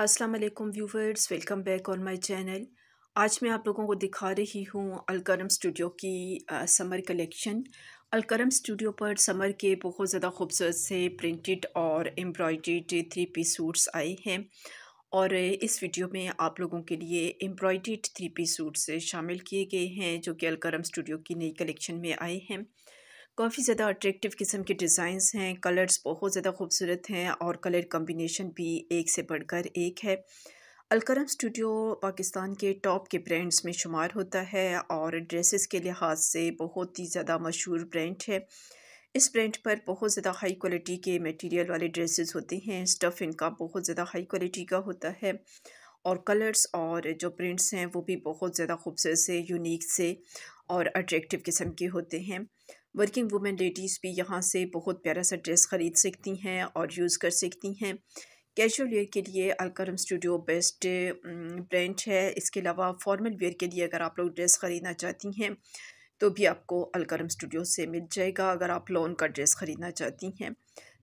अस्सलाम वालेकुम viewers welcome back on my channel आज मैं आप लोगों को दिखा रही हूँ अलकरम स्टूडियो की आ, समर कलेक्शन अलकरम स्टूडियो पर समर के बहुत ज़्यादा खूबसूरत से प्रिंटेड और एम्ब्रॉयड थ्री पीस सूट्स आए हैं और इस वीडियो में आप लोगों के लिए एम्ब्रॉयड थ्री पीस सूट्स शामिल किए गए हैं जो कि अलकरम स्टूडियो की नई कलेक्शन में आए हैं काफ़ी ज़्यादा अट्रैक्टिव किस्म के डिज़ाइंस हैं कलर्स बहुत ज़्यादा खूबसूरत हैं और कलर कम्बिनेशन भी एक से बढ़कर एक है अलकरम स्टूडियो पाकिस्तान के टॉप के ब्रांड्स में शुमार होता है और ड्रेसेस के लिहाज से बहुत ही ज़्यादा मशहूर ब्रांड है इस ब्रांड पर बहुत ज़्यादा हाई क्वालिटी के मटेरियल वाले ड्रेसेस होते हैं स्टफ़ इनका बहुत ज़्यादा हाई क्वालिटी का होता है और कलर्स और जो प्रिंट्स हैं वो भी बहुत ज़्यादा खूबसूरत से यूनिक से और अट्रैक्टिव किस्म के होते हैं वर्किंग वुमेन लेडीज़ भी यहाँ से बहुत प्यारा सा ड्रेस ख़रीद सकती हैं और यूज़ कर सकती हैं कैजुअल वेयर के लिए अलकरम स्टूडियो बेस्ट ब्रांड है इसके अलावा फॉर्मल वेयर के लिए अगर आप लोग ड्रेस ख़रीदना चाहती हैं तो भी आपको अलकरम स्टूडियो से मिल जाएगा अगर आप लोन का ड्रेस ख़रीदना चाहती हैं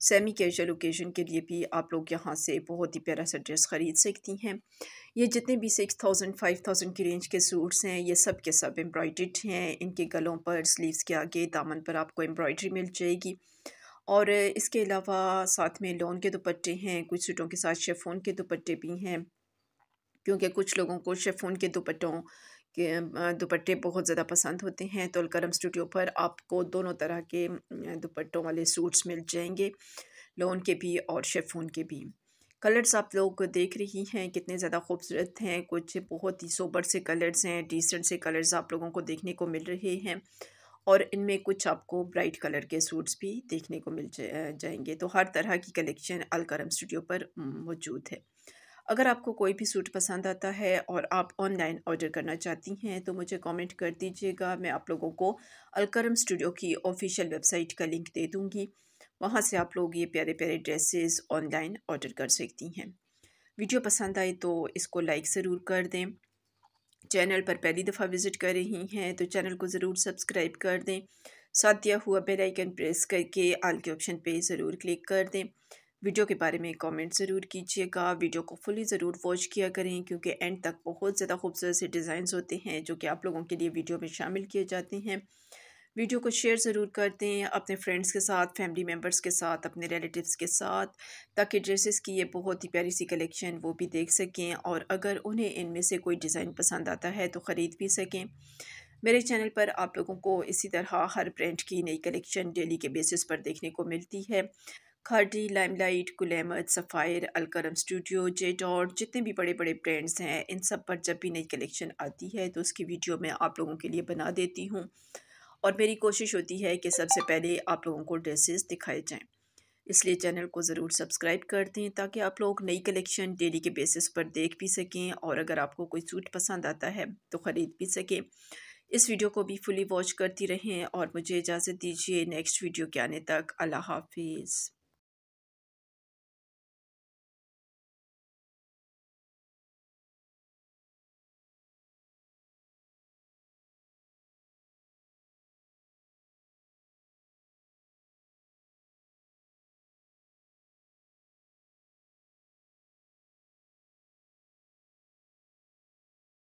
सेमी कैजुअल ओकेजन के लिए भी आप लोग यहाँ से बहुत ही प्यारा सा ड्रेस ख़रीद सकती हैं ये जितने भी सिक्स थाउजेंड फाइव थाउजेंड की रेंज के सूट्स हैं ये सब के सब एम्ब्रॉयड्रीड हैं इनके गलों पर स्लीव्स के आगे दामन पर आपको एम्ब्रॉयडरी मिल जाएगी और इसके अलावा साथ में लोन के दुपट्टे हैं कुछ सूटों के साथ शेफोन के दुपट्टे भी हैं क्योंकि कुछ लोगों को शेफोन के दुपट्टों दुपट्टे बहुत ज़्यादा पसंद होते हैं तो अलकरम स्टूडियो पर आपको दोनों तरह के दुपट्टों वाले सूट्स मिल जाएंगे लोन के भी और शेफोन के भी कलर्स आप लोग देख रही हैं कितने ज़्यादा खूबसूरत हैं कुछ बहुत ही सोबर से कलर्स हैं डिसेंट से कलर्स आप लोगों को देखने को मिल रहे हैं और इनमें कुछ आपको ब्राइट कलर के सूट्स भी देखने को मिल जाएंगे तो हर तरह की कलेक्शन अलकरम स्टूडियो पर मौजूद है अगर आपको कोई भी सूट पसंद आता है और आप ऑनलाइन ऑर्डर करना चाहती हैं तो मुझे कमेंट कर दीजिएगा मैं आप लोगों को अलकरम स्टूडियो की ऑफिशियल वेबसाइट का लिंक दे दूँगी वहाँ से आप लोग ये प्यारे प्यारे ड्रेसेस ऑनलाइन ऑर्डर कर सकती हैं वीडियो पसंद आए तो इसको लाइक ज़रूर कर दें चैनल पर पहली दफ़ा विज़िट कर रही हैं तो चैनल को ज़रूर सब्सक्राइब कर दें साथ दिया हुआ बेल आइकन प्रेस करके आल के ऑप्शन पे ज़रूर क्लिक कर दें वीडियो के बारे में कमेंट ज़रूर कीजिएगा वीडियो को फुली ज़रूर वॉच किया करें क्योंकि एंड तक बहुत ज़्यादा खूबसूरत से डिज़ाइंस होते हैं जो कि आप लोगों के लिए वीडियो में शामिल किए जाते हैं वीडियो को शेयर ज़रूर कर दें अपने फ्रेंड्स के साथ फैमिली मेम्बर्स के साथ अपने रिलेटिव्स के साथ ताकि ड्रेसेस की ये बहुत ही प्यारी सी कलेक्शन वो भी देख सकें और अगर उन्हें इनमें से कोई डिज़ाइन पसंद आता है तो ख़रीद भी सकें मेरे चैनल पर आप लोगों को इसी तरह हर ब्रांड की नई कलेक्शन डेली के बेसिस पर देखने को मिलती है Khaadi Limelight Gul Ahmed Sapphire Alkaram studio J dot जितने भी बड़े बड़े ब्रांड्स हैं इन सब पर जब भी नई कलेक्शन आती है तो उसकी वीडियो मैं आप लोगों के लिए बना देती हूँ और मेरी कोशिश होती है कि सबसे पहले आप लोगों को ड्रेसेस दिखाए जाएं इसलिए चैनल को ज़रूर सब्सक्राइब कर दें ताकि आप लोग नई कलेक्शन डेली के बेसिस पर देख भी सकें और अगर आपको कोई सूट पसंद आता है तो ख़रीद भी सकें इस वीडियो को भी फुली वॉच करती रहें और मुझे इजाज़त दीजिए नेक्स्ट वीडियो के आने तक अल्लाह हाफिज़